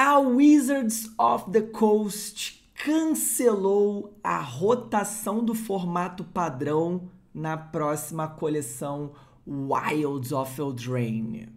A Wizards of the Coast cancelou a rotação do formato padrão na próxima coleção Wilds of Eldraine.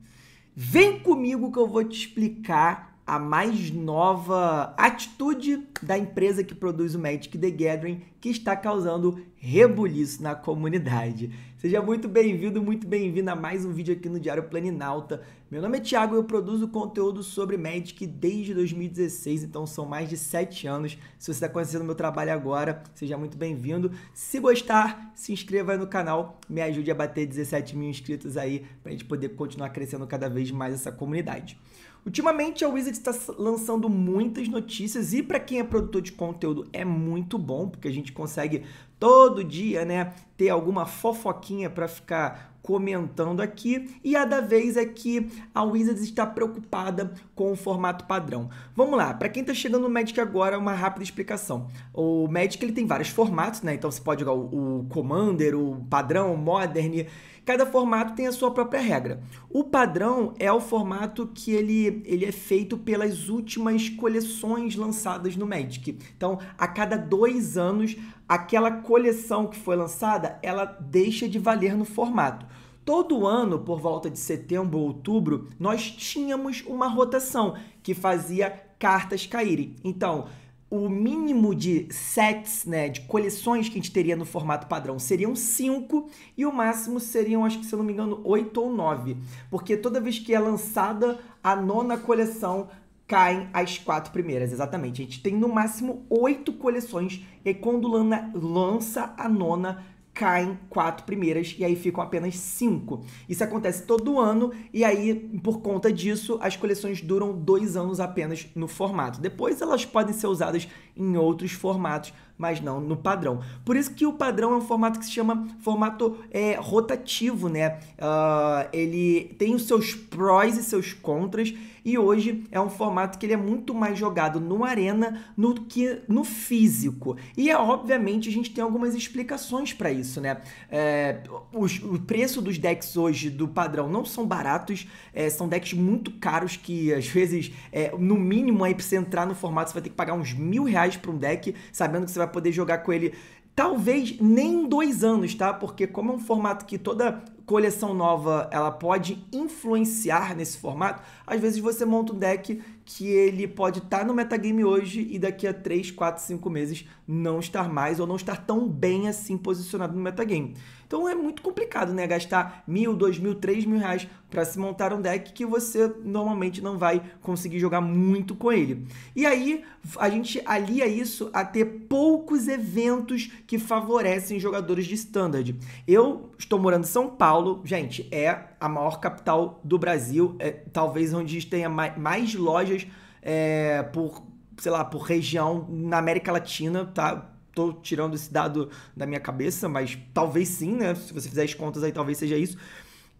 Vem comigo que eu vou te explicar a mais nova atitude da empresa que produz o Magic the Gathering que está causando rebuliço na comunidade. Seja muito bem-vindo, muito bem-vinda a mais um vídeo aqui no Diário Planinalta. Meu nome é Thiago e eu produzo conteúdo sobre Magic desde 2016, então são mais de 7 anos. Se você está conhecendo meu trabalho agora, seja muito bem-vindo. Se gostar, se inscreva no canal, me ajude a bater 17 mil inscritos aí, para a gente poder continuar crescendo cada vez mais essa comunidade. Ultimamente a Wizard está lançando muitas notícias e para quem é produtor de conteúdo é muito bom, porque a gente consegue todo dia, né, ter alguma fofoquinha para ficar comentando aqui. E a da vez é que a Wizards está preocupada com o formato padrão. Vamos lá, para quem está chegando no Magic agora, uma rápida explicação. O Magic ele tem vários formatos, né? Então você pode jogar o Commander, o padrão, o Modern Cada formato tem a sua própria regra. O padrão é o formato que ele, ele é feito pelas últimas coleções lançadas no Magic. Então, a cada dois anos, aquela coleção que foi lançada, ela deixa de valer no formato. Todo ano, por volta de setembro ou outubro, nós tínhamos uma rotação que fazia cartas caírem. Então, o mínimo de sets, né, de coleções que a gente teria no formato padrão seriam cinco e o máximo seriam, acho que se eu não me engano, oito ou nove porque toda vez que é lançada a nona coleção caem as quatro primeiras, exatamente. A gente tem no máximo oito coleções e quando Lana lança a nona, caem quatro primeiras e aí ficam apenas cinco. Isso acontece todo ano e aí, por conta disso, as coleções duram dois anos apenas no formato. Depois elas podem ser usadas em outros formatos, mas não no padrão. Por isso que o padrão é um formato que se chama formato é, rotativo, né? Uh, ele tem os seus prós e seus contras, e hoje é um formato que ele é muito mais jogado no arena no que no físico. E é, obviamente a gente tem algumas explicações para isso, né? É, os, o preço dos decks hoje do padrão não são baratos, é, são decks muito caros que às vezes, é, no mínimo, aí pra você entrar no formato, você vai ter que pagar uns mil reais pra um deck, sabendo que você vai poder jogar com ele Talvez nem dois anos, tá? Porque como é um formato que toda coleção nova ela pode influenciar nesse formato, às vezes você monta um deck que ele pode estar tá no metagame hoje e daqui a 3, 4, 5 meses não estar mais ou não estar tão bem assim posicionado no metagame. Então é muito complicado, né? Gastar mil, dois mil, três mil reais para se montar um deck que você normalmente não vai conseguir jogar muito com ele. E aí a gente alia isso a ter poucos eventos que favorecem jogadores de standard. Eu estou morando em São Paulo, gente, é a maior capital do Brasil, é, talvez onde tenha mais lojas é, por, sei lá, por região na América Latina, tá? Tô tirando esse dado da minha cabeça, mas talvez sim, né? Se você fizer as contas aí, talvez seja isso.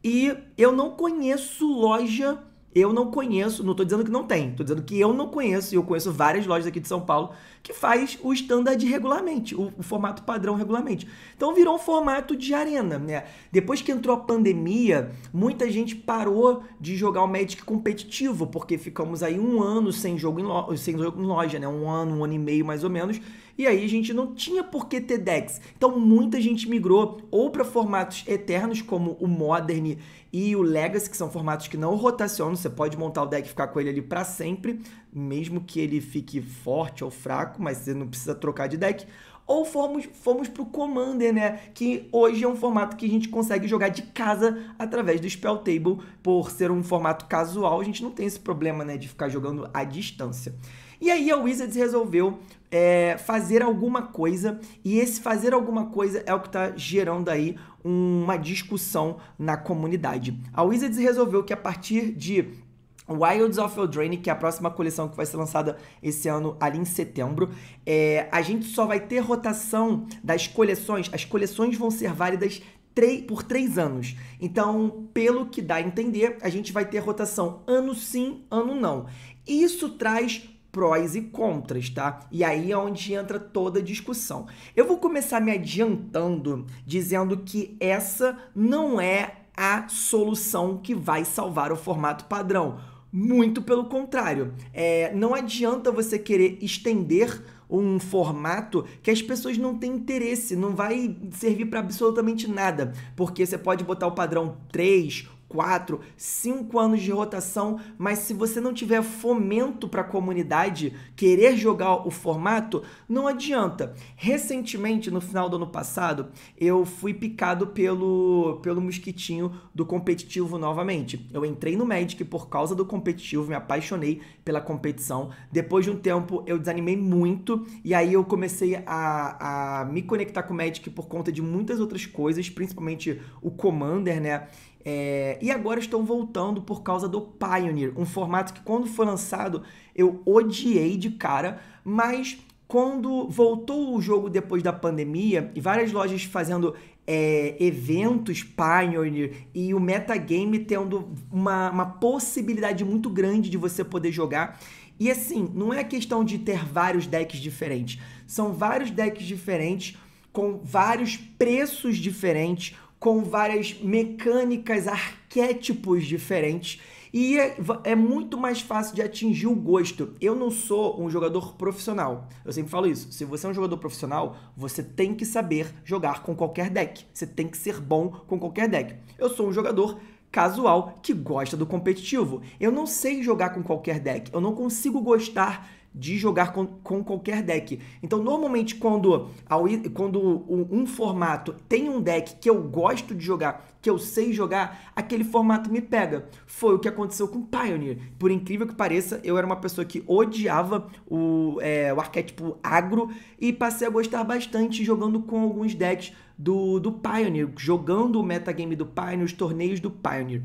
E eu não conheço loja eu não conheço, não estou dizendo que não tem, estou dizendo que eu não conheço, e eu conheço várias lojas aqui de São Paulo que faz o standard de o, o formato padrão regularmente. Então virou um formato de arena, né? Depois que entrou a pandemia, muita gente parou de jogar o Magic competitivo, porque ficamos aí um ano sem jogo em, lo sem jogo em loja, né? Um ano, um ano e meio mais ou menos. E aí a gente não tinha por que ter decks. Então muita gente migrou ou para formatos eternos, como o Modern e o Legacy, que são formatos que não rotacionam, você pode montar o deck e ficar com ele ali para sempre, mesmo que ele fique forte ou fraco, mas você não precisa trocar de deck. Ou fomos, fomos pro Commander, né? Que hoje é um formato que a gente consegue jogar de casa através do Spell Table. Por ser um formato casual, a gente não tem esse problema, né? De ficar jogando à distância. E aí a Wizards resolveu é, fazer alguma coisa, e esse fazer alguma coisa é o que está gerando aí uma discussão na comunidade. A Wizards resolveu que a partir de Wilds of Eldraine, que é a próxima coleção que vai ser lançada esse ano, ali em setembro. É, a gente só vai ter rotação das coleções. As coleções vão ser válidas por três anos. Então, pelo que dá a entender, a gente vai ter rotação ano sim, ano não. Isso traz prós e contras, tá? E aí é onde entra toda a discussão. Eu vou começar me adiantando dizendo que essa não é a solução que vai salvar o formato padrão. Muito pelo contrário. É, não adianta você querer estender um formato que as pessoas não têm interesse, não vai servir para absolutamente nada, porque você pode botar o padrão 3, 4, 5 anos de rotação, mas se você não tiver fomento para a comunidade querer jogar o formato, não adianta. Recentemente, no final do ano passado, eu fui picado pelo, pelo mosquitinho do competitivo novamente. Eu entrei no Magic por causa do competitivo, me apaixonei pela competição. Depois de um tempo, eu desanimei muito e aí eu comecei a, a me conectar com o Magic por conta de muitas outras coisas, principalmente o Commander, né? É, e agora estão voltando por causa do Pioneer, um formato que quando foi lançado eu odiei de cara, mas quando voltou o jogo depois da pandemia e várias lojas fazendo é, eventos Pioneer e o metagame tendo uma, uma possibilidade muito grande de você poder jogar. E assim, não é questão de ter vários decks diferentes, são vários decks diferentes com vários preços diferentes, com várias mecânicas, arquétipos diferentes. E é, é, muito mais fácil de atingir o gosto. Eu não sou um jogador profissional. Eu sempre falo isso. Se você é um jogador profissional, você tem que saber jogar com qualquer deck. Você tem que ser bom com qualquer deck. Eu sou um jogador casual que gosta do competitivo. Eu não sei jogar com qualquer deck. Eu não consigo gostar de jogar com, com qualquer deck. Então, normalmente, quando, ao, quando um formato tem um deck que eu gosto de jogar, que eu sei jogar, aquele formato me pega. Foi o que aconteceu com Pioneer. Por incrível que pareça, eu era uma pessoa que odiava o, é, o arquétipo agro e passei a gostar bastante jogando com alguns decks do, do Pioneer, jogando o metagame do Pioneer, os torneios do Pioneer.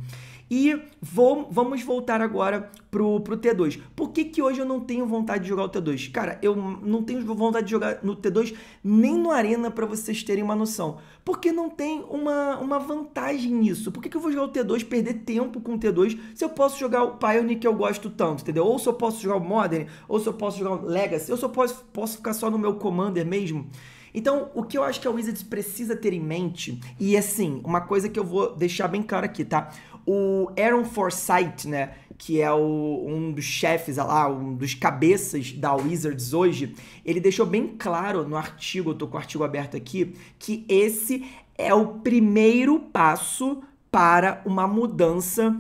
E vou, vamos voltar agora pro, pro T2. Por que, que hoje eu não tenho vontade de jogar o T2? Cara, eu não tenho vontade de jogar no T2 nem no Arena para vocês terem uma noção. Porque não tem uma, uma vantagem nisso. Por que, que eu vou jogar o T2, perder tempo com o T2, se eu posso jogar o Pioneer que eu gosto tanto, entendeu? Ou se eu posso jogar o Modern, ou se eu posso jogar o Legacy, ou se eu posso, posso ficar só no meu Commander mesmo. Então, o que eu acho que a Wizards precisa ter em mente, e assim, uma coisa que eu vou deixar bem claro aqui, tá? o Aaron Forsythe, né? Que é o, um dos chefes ah lá, um dos cabeças da Wizards hoje, ele deixou bem claro no artigo, eu tô com o artigo aberto aqui, que esse é o primeiro passo para uma mudança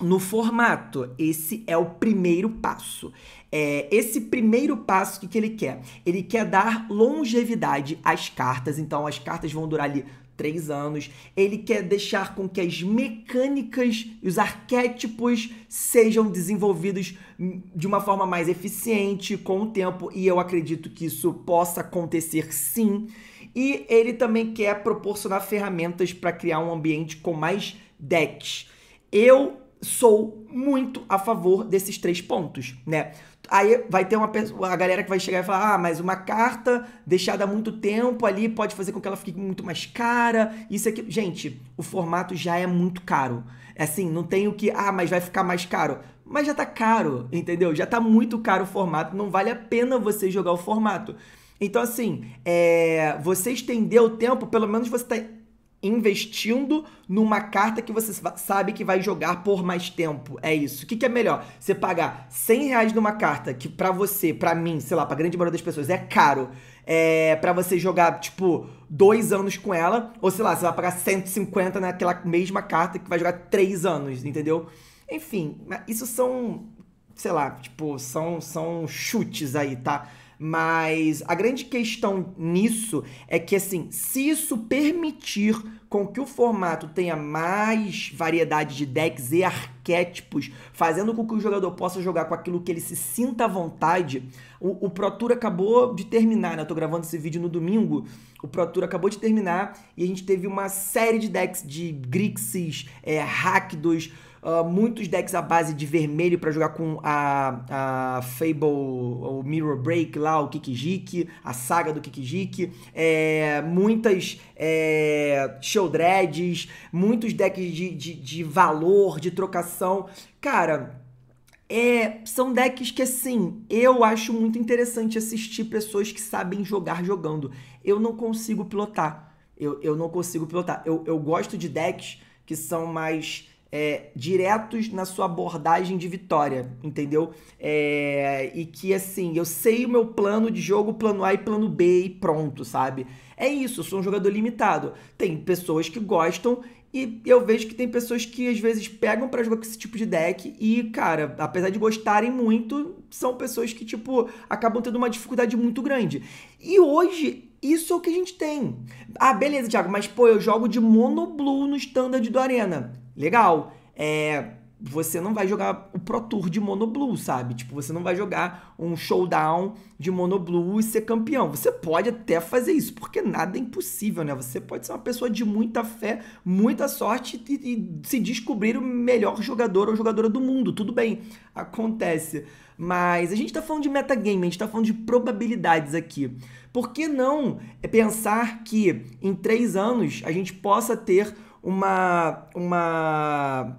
no formato. Esse é o primeiro passo. É, esse primeiro passo que, que ele quer? Ele quer dar longevidade às cartas, então as cartas vão durar ali três anos. Ele quer deixar com que as mecânicas e os arquétipos sejam desenvolvidos de uma forma mais eficiente com o tempo, e eu acredito que isso possa acontecer sim. E ele também quer proporcionar ferramentas para criar um ambiente com mais decks. Eu sou muito a favor desses três pontos, né? Aí vai ter uma a galera que vai chegar e falar: ah, mas uma carta deixada há muito tempo ali pode fazer com que ela fique muito mais cara. Isso aqui. Gente, o formato já é muito caro. É assim, não tem o que, ah, mas vai ficar mais caro. Mas já tá caro, entendeu? Já tá muito caro o formato. Não vale a pena você jogar o formato. Então, assim, é, você estender o tempo, pelo menos você tá investindo numa carta que você sabe que vai jogar por mais tempo. É isso. O que, que é melhor? Você pagar 100 reais numa carta que para você, para mim, sei lá, pra grande maioria das pessoas é caro, é para você jogar, tipo, dois anos com ela, ou sei lá, você vai pagar 150 naquela mesma carta que vai jogar três anos, entendeu? Enfim, isso são, sei lá, tipo, são, são chutes aí, tá? Mas a grande questão nisso é que, assim, se isso permitir com que o formato tenha mais variedade de decks e arquétipos, fazendo com que o jogador possa jogar com aquilo que ele se sinta à vontade. O, o Pro Tour acabou de terminar, né? Eu tô gravando esse vídeo no domingo. O Pro Tour acabou de terminar e a gente teve uma série de decks de Grixis, é, Rakdos, Uh, muitos decks à base de vermelho para jogar com a, a Fable, o Mirror Break lá, o Kikijiki, a saga do Kikijiki, é, muitas é, muitos decks de, de, de valor, de trocação. Cara, é, são decks que, assim, eu acho muito interessante assistir pessoas que sabem jogar jogando. Eu não consigo pilotar. Eu, eu não consigo pilotar. Eu, eu gosto de decks que são mais é, diretos na sua abordagem de vitória, entendeu? É, e que assim, eu sei o meu plano de jogo, plano A e plano B e pronto, sabe? É isso, eu sou um jogador limitado. Tem pessoas que gostam e eu vejo que tem pessoas que às vezes pegam para jogar com esse tipo de deck e, cara, apesar de gostarem muito, são pessoas que, tipo, acabam tendo uma dificuldade muito grande. E hoje isso é o que a gente tem. Ah, beleza, Thiago, mas pô, eu jogo de mono blue no standard do Arena legal. É, você não vai jogar o Pro Tour de Monoblue, sabe? Tipo, você não vai jogar um showdown de Monoblue e ser campeão. Você pode até fazer isso, porque nada é impossível, né? Você pode ser uma pessoa de muita fé, muita sorte e, e se descobrir o melhor jogador ou jogadora do mundo. Tudo bem, acontece. Mas a gente tá falando de metagame, a gente tá falando de probabilidades aqui. Por que não pensar que em três anos a gente possa ter uma, uma,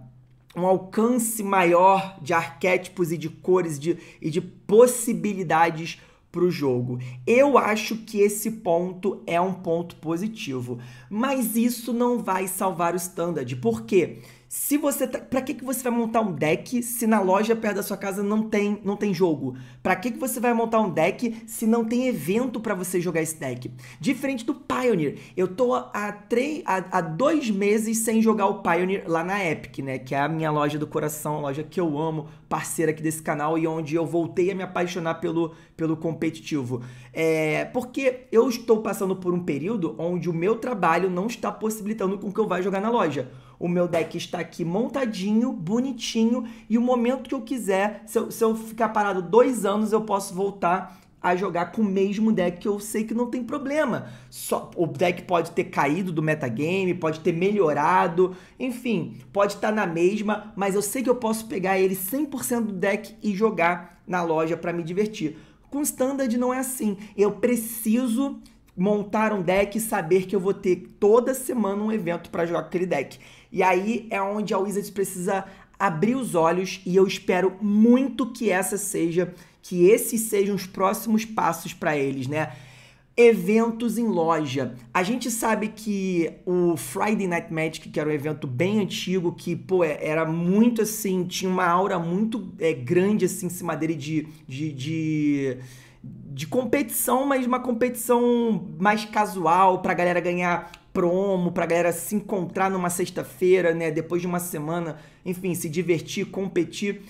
um alcance maior de arquétipos e de cores de, e de possibilidades para o jogo. Eu acho que esse ponto é um ponto positivo, mas isso não vai salvar o standard, porque se você tá, para que que você vai montar um deck se na loja perto da sua casa não tem não tem jogo? Para que que você vai montar um deck se não tem evento para você jogar esse deck? Diferente do Pioneer, eu tô há três há, há, dois meses sem jogar o Pioneer lá na Epic, né? Que é a minha loja do coração, a loja que eu amo, parceira aqui desse canal e onde eu voltei a me apaixonar pelo pelo competitivo. É porque eu estou passando por um período onde o meu trabalho não está possibilitando com que eu vá jogar na loja o meu deck está aqui montadinho, bonitinho, e o momento que eu quiser, se eu, se eu ficar parado dois anos, eu posso voltar a jogar com o mesmo deck que eu sei que não tem problema. Só o deck pode ter caído do metagame, pode ter melhorado, enfim, pode estar tá na mesma, mas eu sei que eu posso pegar ele 100% do deck e jogar na loja para me divertir. Com standard não é assim. Eu preciso montar um deck e saber que eu vou ter toda semana um evento para jogar aquele deck. E aí é onde a Wizards precisa abrir os olhos e eu espero muito que essa seja, que esses sejam os próximos passos para eles, né? Eventos em loja. A gente sabe que o Friday Night Magic, que era um evento bem antigo, que, pô, é, era muito assim, tinha uma aura muito é, grande assim em cima dele de, de, de de competição, mas uma competição mais casual para a galera ganhar promo para galera se encontrar numa sexta-feira, né? Depois de uma semana, enfim, se divertir, competir.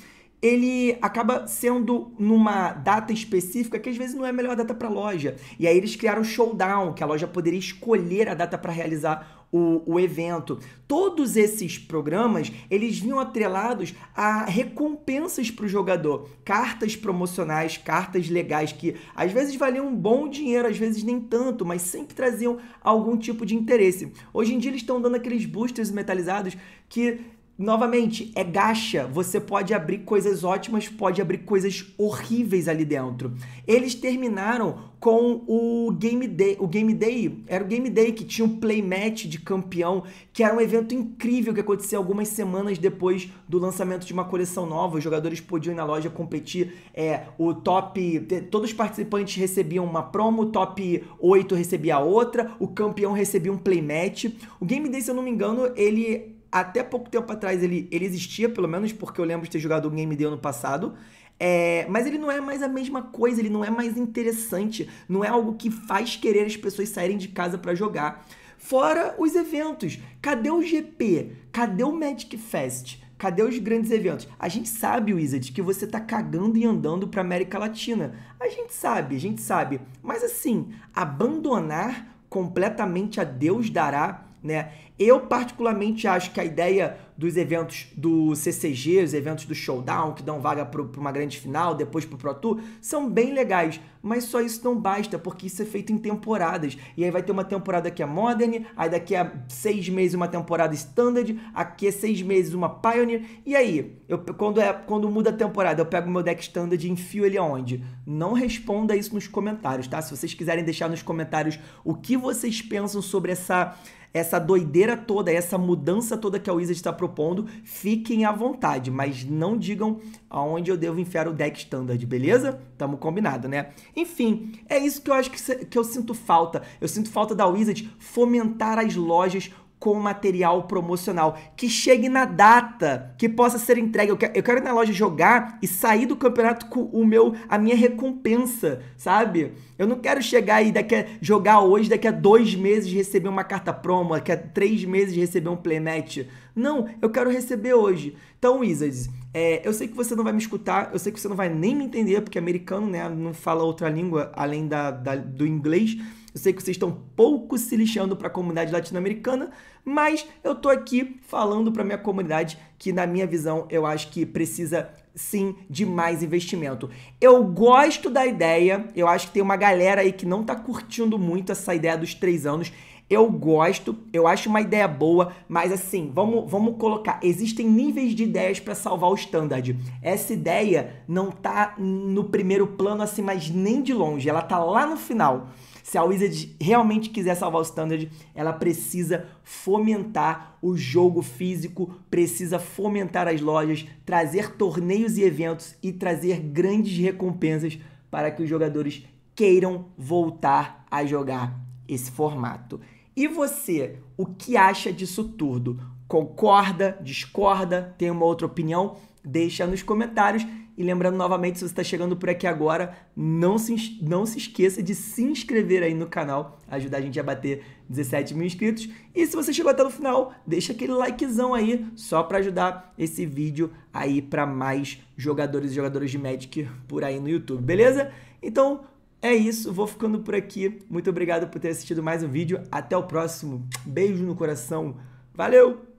Ele acaba sendo numa data específica que às vezes não é a melhor data para loja. E aí eles criaram o showdown, que a loja poderia escolher a data para realizar o, o evento. Todos esses programas, eles vinham atrelados a recompensas para o jogador. Cartas promocionais, cartas legais que às vezes valiam um bom dinheiro, às vezes nem tanto, mas sempre traziam algum tipo de interesse. Hoje em dia eles estão dando aqueles boosters metalizados que novamente, é gacha. Você pode abrir coisas ótimas, pode abrir coisas horríveis ali dentro. Eles terminaram com o Game Day. O Game Day era o Game Day que tinha um playmatch de campeão, que era um evento incrível que acontecia algumas semanas depois do lançamento de uma coleção nova. Os jogadores podiam ir na loja competir. É, o top. Todos os participantes recebiam uma promo, o top 8 recebia outra, o campeão recebia um playmatch. O Game Day, se eu não me engano, ele até pouco tempo atrás ele, ele existia, pelo menos porque eu lembro de ter jogado o Game Day ano passado. É, mas ele não é mais a mesma coisa, ele não é mais interessante, não é algo que faz querer as pessoas saírem de casa para jogar. Fora os eventos. Cadê o GP? Cadê o Magic Fest? Cadê os grandes eventos? A gente sabe, Wizard, que você tá cagando e andando pra América Latina. A gente sabe, a gente sabe. Mas assim, abandonar completamente a Deus dará né? Eu particularmente acho que a ideia dos eventos do CCG, os eventos do Showdown, que dão vaga para uma grande final, depois para o Pro Tour, são bem legais, mas só isso não basta, porque isso é feito em temporadas. E aí vai ter uma temporada que é Modern, aí daqui a seis meses uma temporada Standard, aqui a é seis meses uma Pioneer, e aí, eu, quando, é, quando muda a temporada, eu pego meu deck Standard e enfio ele aonde? Não responda isso nos comentários, tá? Se vocês quiserem deixar nos comentários o que vocês pensam sobre essa essa doideira toda, essa mudança toda que a Wizard está propondo, propondo, fiquem à vontade, mas não digam aonde eu devo enfiar o deck standard, beleza? Tamo combinado, né? Enfim, é isso que eu acho que, que eu sinto falta. Eu sinto falta da Wizard fomentar as lojas com material promocional, que chegue na data, que possa ser entregue. Eu quero, eu quero ir na loja jogar e sair do campeonato com o meu, a minha recompensa, sabe? Eu não quero chegar e daqui a, jogar hoje, daqui a dois meses receber uma carta promo, daqui a três meses receber um playmatch. Não, eu quero receber hoje. Então, Wizards, é, eu sei que você não vai me escutar, eu sei que você não vai nem me entender, porque americano, né, não fala outra língua além da, da do inglês. Eu sei que vocês estão pouco se lixando para a comunidade latino-americana, mas eu estou aqui falando para minha comunidade que, na minha visão, eu acho que precisa sim de mais investimento. Eu gosto da ideia, eu acho que tem uma galera aí que não está curtindo muito essa ideia dos três anos. Eu gosto, eu acho uma ideia boa, mas assim, vamos, vamos colocar, existem níveis de ideias para salvar o standard. Essa ideia não tá no primeiro plano assim, mas nem de longe, ela tá lá no final. Se a Wizard realmente quiser salvar o Standard, ela precisa fomentar o jogo físico, precisa fomentar as lojas, trazer torneios e eventos e trazer grandes recompensas para que os jogadores queiram voltar a jogar esse formato. E você, o que acha disso tudo? Concorda? Discorda? Tem uma outra opinião? Deixa nos comentários e lembrando novamente, se você está chegando por aqui agora, não se, não se esqueça de se inscrever aí no canal, ajudar a gente a bater 17 mil inscritos. E se você chegou até o final, deixa aquele likezão aí, só para ajudar esse vídeo aí para mais jogadores e jogadoras de Magic por aí no YouTube, beleza? Então é isso, vou ficando por aqui. Muito obrigado por ter assistido mais um vídeo. Até o próximo. Beijo no coração. Valeu!